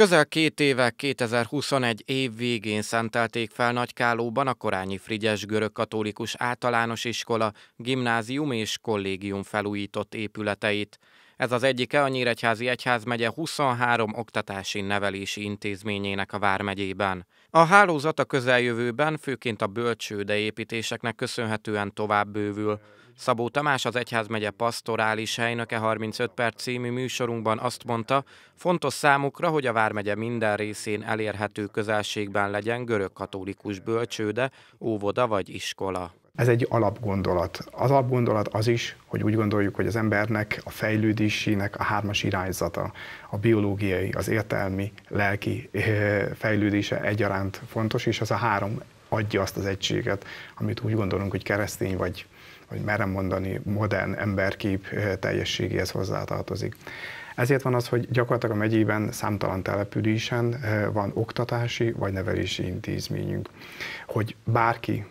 Közel két éve 2021 év végén szentelték fel Nagykálóban a korányi Frigyes görög katolikus általános iskola, gimnázium és kollégium felújított épületeit. Ez az egyike a Nyíregyházi Egyházmegye 23 oktatási nevelési intézményének a Vármegyében. A hálózat a közeljövőben főként a bölcsőde építéseknek köszönhetően tovább bővül. Szabó Tamás, az Egyházmegye pasztorális helynöke 35 perc című műsorunkban azt mondta, fontos számukra, hogy a Vármegye minden részén elérhető közelségben legyen görög-katolikus bölcsőde, óvoda vagy iskola. Ez egy alapgondolat. Az alapgondolat az is, hogy úgy gondoljuk, hogy az embernek a fejlődésének a hármas irányzata, a biológiai, az értelmi, lelki eh, fejlődése egyaránt fontos, és az a három adja azt az egységet, amit úgy gondolunk, hogy keresztény vagy, vagy merem mondani, modern emberkép eh, teljességéhez hozzátartozik. Ezért van az, hogy gyakorlatilag a megyében számtalan településen eh, van oktatási vagy nevelési intézményünk. Hogy bárki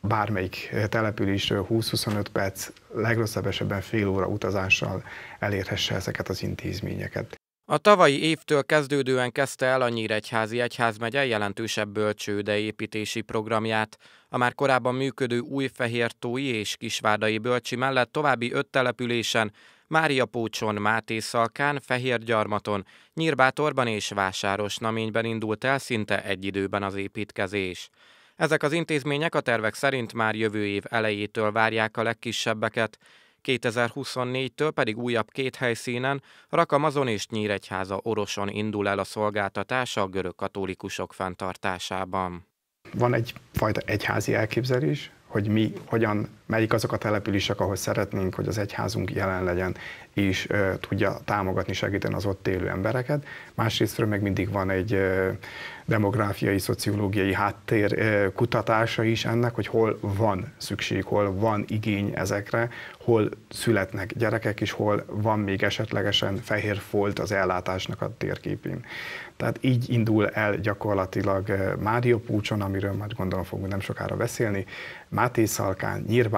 bármelyik településről 20-25 perc, legrosszabb esetben fél óra utazással elérhesse ezeket az intézményeket. A tavalyi évtől kezdődően kezdte el a Nyíregyházi Egyházmegye jelentősebb bölcsőde építési programját. A már korábban működő Újfehértói és Kisvárdai bölcsi mellett további öt településen, Mária Pócson, Máté Szalkán, Fehérgyarmaton, Nyírbátorban és Vásáros Naményben indult el szinte egy időben az építkezés. Ezek az intézmények a tervek szerint már jövő év elejétől várják a legkisebbeket, 2024-től pedig újabb két helyszínen, Rakamazon és Nyíregyháza oroson indul el a szolgáltatása a görög katolikusok fenntartásában. Van egyfajta egyházi elképzelés, hogy mi hogyan melyik azok a települések, ahol szeretnénk, hogy az egyházunk jelen legyen, és e, tudja támogatni, segíteni az ott élő embereket. Másrésztről meg mindig van egy e, demográfiai, szociológiai háttér e, kutatása is ennek, hogy hol van szükség, hol van igény ezekre, hol születnek gyerekek, és hol van még esetlegesen fehér folt az ellátásnak a térképén. Tehát így indul el gyakorlatilag Mária Púcson, amiről majd gondolom fogunk nem sokára beszélni, Máté Szalkán, Nyírvá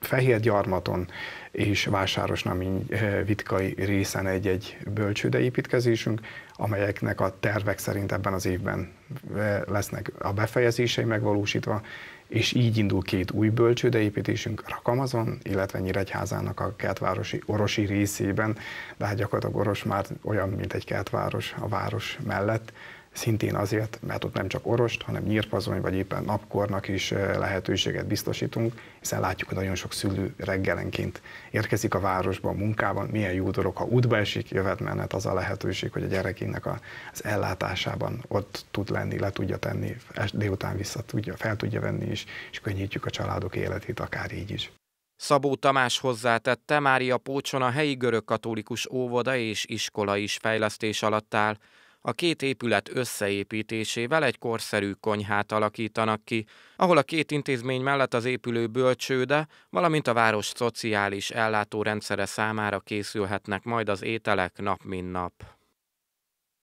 Fehér Gyarmaton és Vásárosnamény vitkai részen egy-egy bölcsőde építkezésünk, amelyeknek a tervek szerint ebben az évben lesznek a befejezései megvalósítva, és így indul két új bölcsődeépítésünk Rakamazon, illetve Nyíregyházának a kertvárosi orosi részében, de hát gyakorlatilag Oros már olyan, mint egy kertváros a város mellett, szintén azért, mert ott nem csak orost, hanem nyírpazony vagy éppen napkornak is lehetőséget biztosítunk, hiszen látjuk, hogy nagyon sok szülő reggelenként érkezik a városba, a munkában, milyen jó dolog, ha útba esik, jövet menet hát az a lehetőség, hogy a gyerekének az ellátásában ott tud lenni, le tudja tenni, délután vissza tudja, fel tudja venni is, és könnyítjük a családok életét akár így is. Szabó Tamás hozzátette, Mária Pócson a helyi görögkatolikus óvoda és iskola is fejlesztés alatt áll a két épület összeépítésével egy korszerű konyhát alakítanak ki, ahol a két intézmény mellett az épülő bölcsőde, valamint a város szociális ellátórendszere számára készülhetnek majd az ételek nap mint nap.